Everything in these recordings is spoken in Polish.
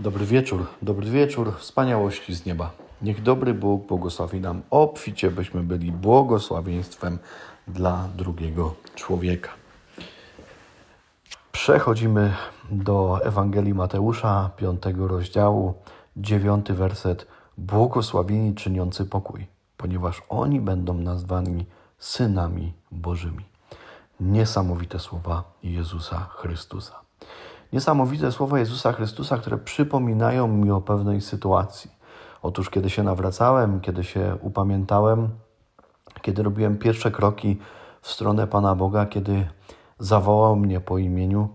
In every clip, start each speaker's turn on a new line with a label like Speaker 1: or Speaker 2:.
Speaker 1: Dobry wieczór, dobry wieczór, wspaniałości z nieba. Niech dobry Bóg błogosławi nam obficie, byśmy byli błogosławieństwem dla drugiego człowieka. Przechodzimy do Ewangelii Mateusza, 5 rozdziału, 9 werset. Błogosławieni czyniący pokój, ponieważ oni będą nazwani synami Bożymi. Niesamowite słowa Jezusa Chrystusa. Niesamowite słowa Jezusa Chrystusa, które przypominają mi o pewnej sytuacji. Otóż, kiedy się nawracałem, kiedy się upamiętałem, kiedy robiłem pierwsze kroki w stronę Pana Boga, kiedy zawołał mnie po imieniu,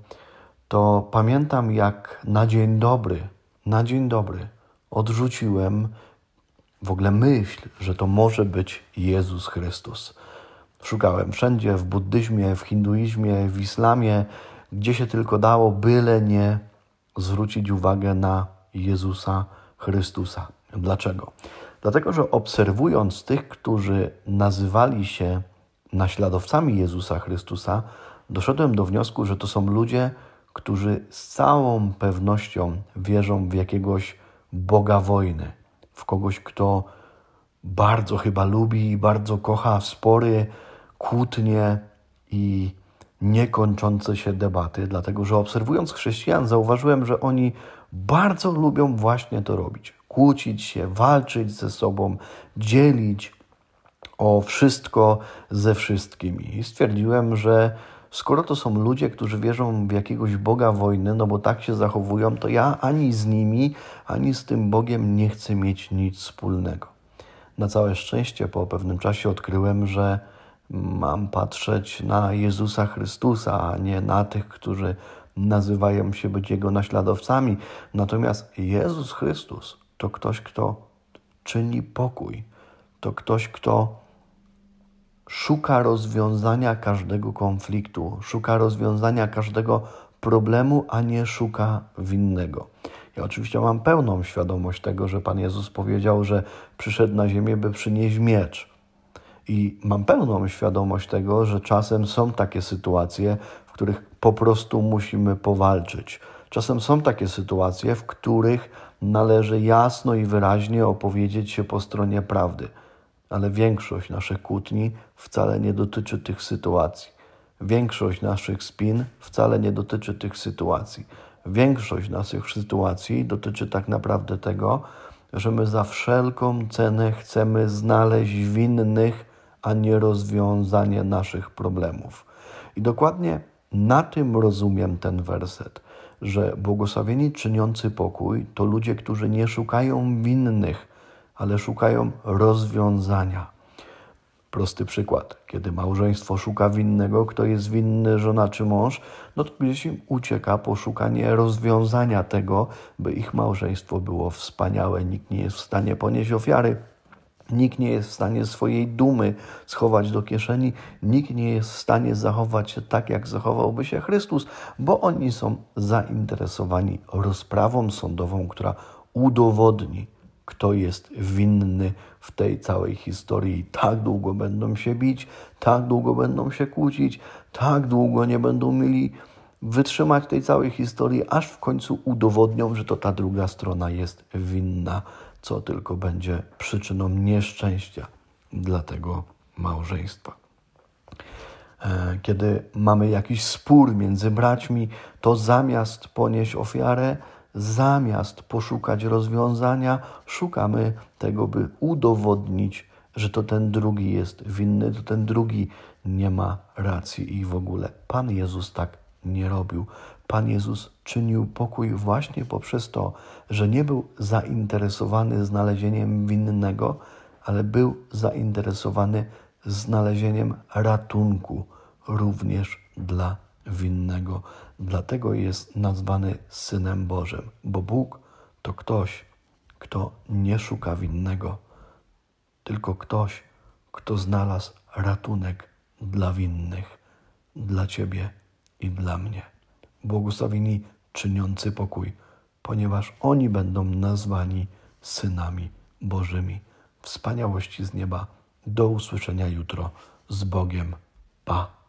Speaker 1: to pamiętam, jak na dzień dobry, na dzień dobry odrzuciłem w ogóle myśl, że to może być Jezus Chrystus. Szukałem wszędzie, w buddyzmie, w hinduizmie, w islamie, gdzie się tylko dało, byle nie zwrócić uwagę na Jezusa Chrystusa. Dlaczego? Dlatego, że obserwując tych, którzy nazywali się naśladowcami Jezusa Chrystusa, doszedłem do wniosku, że to są ludzie, którzy z całą pewnością wierzą w jakiegoś Boga wojny, w kogoś, kto bardzo chyba lubi i bardzo kocha spory, kłótnie i niekończące się debaty, dlatego że obserwując chrześcijan, zauważyłem, że oni bardzo lubią właśnie to robić: kłócić się, walczyć ze sobą, dzielić o wszystko ze wszystkimi. I stwierdziłem, że skoro to są ludzie, którzy wierzą w jakiegoś Boga wojny, no bo tak się zachowują, to ja ani z nimi, ani z tym Bogiem nie chcę mieć nic wspólnego. Na całe szczęście po pewnym czasie odkryłem, że Mam patrzeć na Jezusa Chrystusa, a nie na tych, którzy nazywają się być Jego naśladowcami. Natomiast Jezus Chrystus to ktoś, kto czyni pokój, to ktoś, kto szuka rozwiązania każdego konfliktu, szuka rozwiązania każdego problemu, a nie szuka winnego. Ja oczywiście mam pełną świadomość tego, że Pan Jezus powiedział, że przyszedł na ziemię, by przynieść miecz. I mam pełną świadomość tego, że czasem są takie sytuacje, w których po prostu musimy powalczyć. Czasem są takie sytuacje, w których należy jasno i wyraźnie opowiedzieć się po stronie prawdy. Ale większość naszych kłótni wcale nie dotyczy tych sytuacji. Większość naszych spin wcale nie dotyczy tych sytuacji. Większość naszych sytuacji dotyczy tak naprawdę tego, że my za wszelką cenę chcemy znaleźć winnych a nie rozwiązanie naszych problemów. I dokładnie na tym rozumiem ten werset, że błogosławieni czyniący pokój to ludzie, którzy nie szukają winnych, ale szukają rozwiązania. Prosty przykład. Kiedy małżeństwo szuka winnego, kto jest winny, żona czy mąż, no to gdzieś im ucieka poszukanie rozwiązania tego, by ich małżeństwo było wspaniałe. Nikt nie jest w stanie ponieść ofiary Nikt nie jest w stanie swojej dumy schować do kieszeni, nikt nie jest w stanie zachować się tak, jak zachowałby się Chrystus, bo oni są zainteresowani rozprawą sądową, która udowodni, kto jest winny w tej całej historii. Tak długo będą się bić, tak długo będą się kłócić, tak długo nie będą mieli wytrzymać tej całej historii, aż w końcu udowodnią, że to ta druga strona jest winna co tylko będzie przyczyną nieszczęścia dla tego małżeństwa. E, kiedy mamy jakiś spór między braćmi, to zamiast ponieść ofiarę, zamiast poszukać rozwiązania, szukamy tego, by udowodnić, że to ten drugi jest winny, to ten drugi nie ma racji i w ogóle Pan Jezus tak nie robił. Pan Jezus czynił pokój właśnie poprzez to, że nie był zainteresowany znalezieniem winnego, ale był zainteresowany znalezieniem ratunku również dla winnego. Dlatego jest nazwany Synem Bożym, bo Bóg to ktoś, kto nie szuka winnego, tylko ktoś, kto znalazł ratunek dla winnych, dla ciebie i dla mnie. Błogosławieni czyniący pokój, ponieważ oni będą nazwani synami Bożymi. Wspaniałości z nieba. Do usłyszenia jutro z Bogiem. Pa.